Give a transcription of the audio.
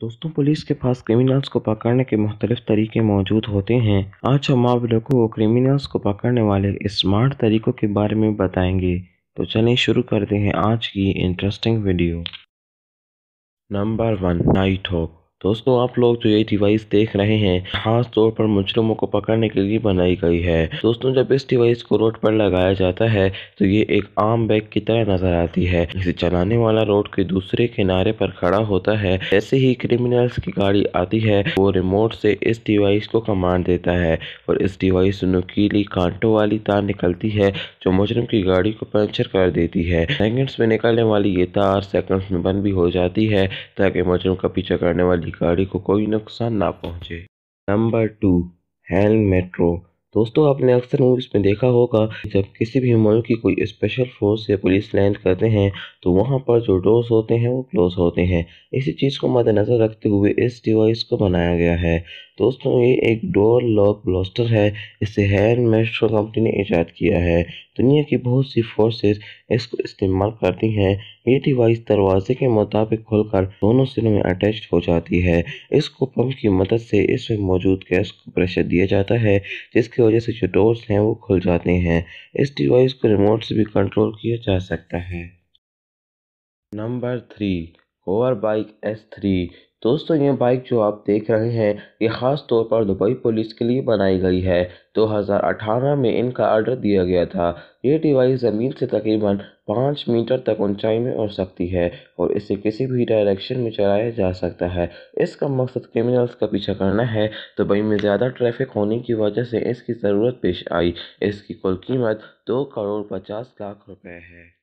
दोस्तों पुलिस के पास क्रिमिनल्स को पकड़ने के मुख्तलिफ तरीके मौजूद होते हैं आज हम आप लोगों को क्रिमिनल्स को पकड़ने वाले स्मार्ट तरीकों के बारे में बताएंगे तो चलें शुरू करते हैं आज की interesting video number one night hawk दोस्तों आप लोग जो ये डिवाइस देख रहे हैं खास तौर पर मुजरमों को पकड़ने के लिए बनाई गई है दोस्तों जब इस डिवाइस को रोड पर लगाया जाता है तो ये एक आम बैग की तरह नजर आती है इसे चलाने वाला रोड के दूसरे किनारे पर खड़ा होता है जैसे ही क्रिमिनल्स की गाड़ी आती है वो रिमोट से इस डिवाइस को कमांड देता है और इस डिवाइस नुकीली कांटों वाली तार निकलती है जो मुजरम की गाड़ी को पंचर कर देती है सेकेंड्स में निकलने वाली ये तार सेकेंड्स में बंद भी हो जाती है ताकि मुजरम का पीछा करने वाली हमारी गाड़ी को कोई नुकसान ना पहुंचे नंबर टू हैंड मेट्रो दोस्तों आपने अक्सर मूवीज़ में देखा होगा जब किसी भी मुल्क की कोई स्पेशल फोर्स या पुलिस लैंड करते हैं तो वहाँ पर जो डोर्स होते हैं वो क्लोज होते हैं इसी चीज़ को मद्देनज़र रखते हुए इस डिवाइस को बनाया गया है दोस्तों ये एक डोर लॉक ब्लास्टर है इसे हैंड मेस्ट्रो कंपनी ने ईजाद किया है दुनिया की बहुत सी फोर्सेस इसको इस्तेमाल करती हैं ये डिवाइस दरवाजे के मुताबिक खुलकर दोनों सिरों में अटैच हो जाती है इसको पंप की मदद से इसमें मौजूद गैस को प्रेशर दिया जाता है जिसकी वजह से जो डोर्स हैं वो खुल जाते हैं इस डिवाइस को रिमोट से भी कंट्रोल किया जा सकता है नंबर थ्री कोवर बाइक एस थ्री दोस्तों ये बाइक जो आप देख रहे हैं ये ख़ास तौर पर दुबई पुलिस के लिए बनाई गई है 2018 में इनका आर्डर दिया गया था ये डिवाइस ज़मीन से तकरीबन पाँच मीटर तक ऊंचाई में उड़ सकती है और इसे किसी भी डायरेक्शन में चलाया जा सकता है इसका मकसद क्रिमिनल्स का पीछा करना है दुबई में ज़्यादा ट्रैफिक होने की वजह से इसकी ज़रूरत पेश आई इसकी कुल कीमत दो करोड़ पचास लाख रुपये है